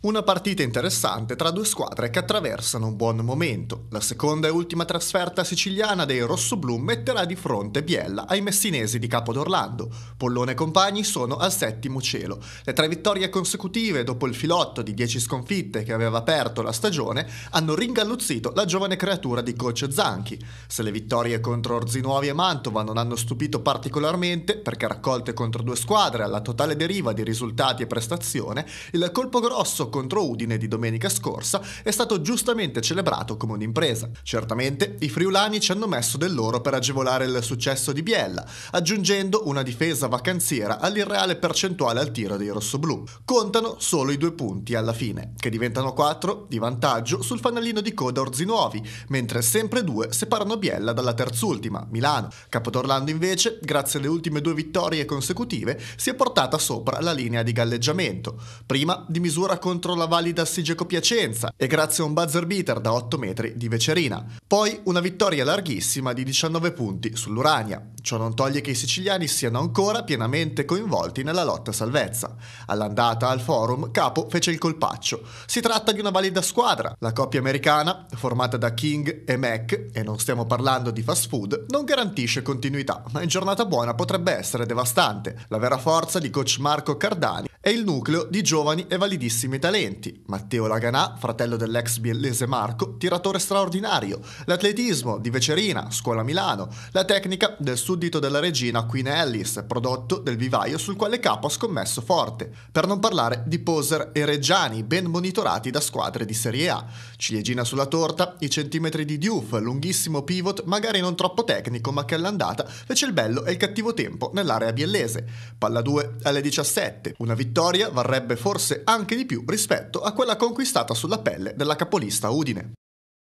Una partita interessante tra due squadre che attraversano un buon momento. La seconda e ultima trasferta siciliana dei rossoblù metterà di fronte Biella ai messinesi di Capodorlando. Pollone e compagni sono al settimo cielo. Le tre vittorie consecutive dopo il filotto di 10 sconfitte che aveva aperto la stagione hanno ringalluzzito la giovane creatura di coach Zanchi. Se le vittorie contro Orzinuovi e Mantova non hanno stupito particolarmente perché raccolte contro due squadre alla totale deriva di risultati e prestazione, il colpo grosso contro Udine di domenica scorsa è stato giustamente celebrato come un'impresa. Certamente i friulani ci hanno messo del loro per agevolare il successo di Biella, aggiungendo una difesa vacanziera all'irreale percentuale al tiro dei rossoblù. Contano solo i due punti alla fine, che diventano 4 di vantaggio sul fanalino di coda Orzinuovi, mentre sempre due separano Biella dalla terzultima, Milano. Capotorlando invece, grazie alle ultime due vittorie consecutive, si è portata sopra la linea di galleggiamento, prima di misura contro contro la valida Sigeco Piacenza e grazie a un buzzer beater da 8 metri di Vecerina. Poi una vittoria larghissima di 19 punti sull'Urania. Ciò non toglie che i siciliani siano ancora pienamente coinvolti nella lotta salvezza. All'andata al forum Capo fece il colpaccio. Si tratta di una valida squadra. La coppia americana, formata da King e Mac, e non stiamo parlando di fast food, non garantisce continuità, ma in giornata buona potrebbe essere devastante. La vera forza di coach Marco Cardani è il nucleo di giovani e validissimi talenti. Matteo Laganà, fratello dell'ex biellese Marco, tiratore straordinario, l'atletismo di Vecerina, scuola Milano, la tecnica del suddito della regina Queen Ellis, prodotto del vivaio sul quale Capo ha scommesso forte, per non parlare di poser e reggiani ben monitorati da squadre di Serie A. Ciliegina sulla torta, i centimetri di Diouf, lunghissimo pivot, magari non troppo tecnico ma che all'andata fece il bello e il cattivo tempo nell'area biellese. Palla 2 alle 17, una vittoria vittoria varrebbe forse anche di più rispetto a quella conquistata sulla pelle della capolista Udine.